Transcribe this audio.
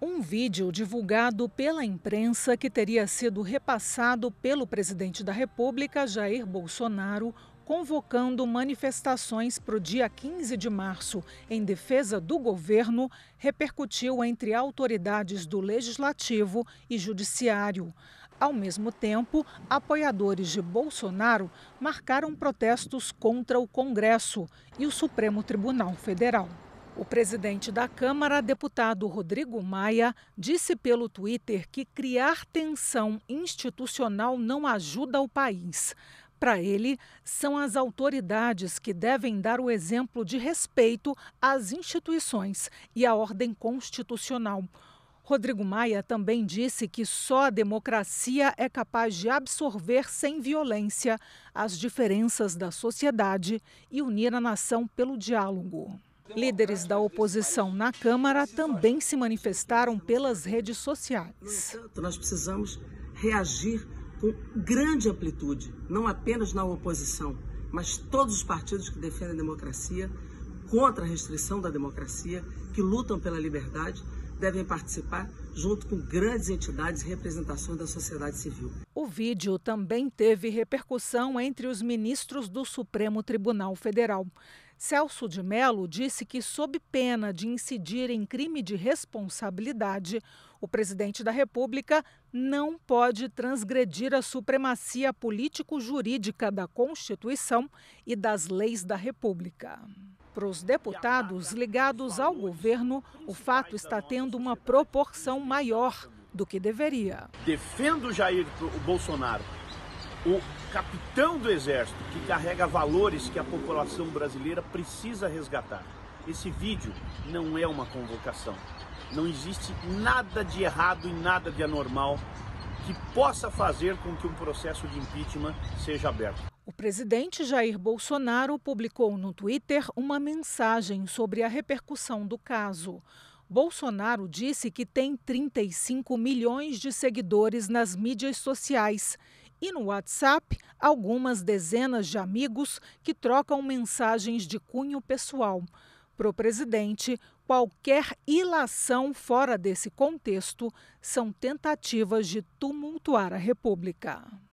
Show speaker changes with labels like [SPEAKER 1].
[SPEAKER 1] Um vídeo divulgado pela imprensa que teria sido repassado pelo presidente da República, Jair Bolsonaro, convocando manifestações para o dia 15 de março em defesa do governo, repercutiu entre autoridades do Legislativo e Judiciário. Ao mesmo tempo, apoiadores de Bolsonaro marcaram protestos contra o Congresso e o Supremo Tribunal Federal. O presidente da Câmara, deputado Rodrigo Maia, disse pelo Twitter que criar tensão institucional não ajuda o país. Para ele, são as autoridades que devem dar o exemplo de respeito às instituições e à ordem constitucional. Rodrigo Maia também disse que só a democracia é capaz de absorver sem violência as diferenças da sociedade e unir a nação pelo diálogo. Líderes da oposição na Câmara também se manifestaram
[SPEAKER 2] pelas redes
[SPEAKER 1] sociais.
[SPEAKER 2] entanto, nós precisamos reagir com grande amplitude, não apenas na oposição, mas todos os partidos que defendem a democracia, contra a restrição da democracia, que lutam pela liberdade, devem participar junto com grandes entidades e representações da sociedade civil. O vídeo
[SPEAKER 1] também teve repercussão entre os ministros do Supremo Tribunal Federal. Celso de Mello disse que, sob pena de incidir em crime de responsabilidade, o presidente da República não pode transgredir a supremacia político-jurídica da Constituição e das leis da República. Para os deputados ligados ao governo, o fato está tendo uma proporção maior do que deveria.
[SPEAKER 3] Defendo Jair Bolsonaro o capitão do exército que carrega valores que a população brasileira precisa resgatar. Esse vídeo não é uma convocação. Não existe nada de errado e nada de anormal que possa fazer com que um processo de impeachment seja aberto.
[SPEAKER 1] O presidente Jair Bolsonaro publicou no Twitter uma mensagem sobre a repercussão do caso. Bolsonaro disse que tem 35 milhões de seguidores nas mídias sociais e no WhatsApp algumas dezenas de amigos que trocam mensagens de cunho pessoal. Para o presidente, qualquer ilação fora desse contexto são tentativas de tumultuar a República.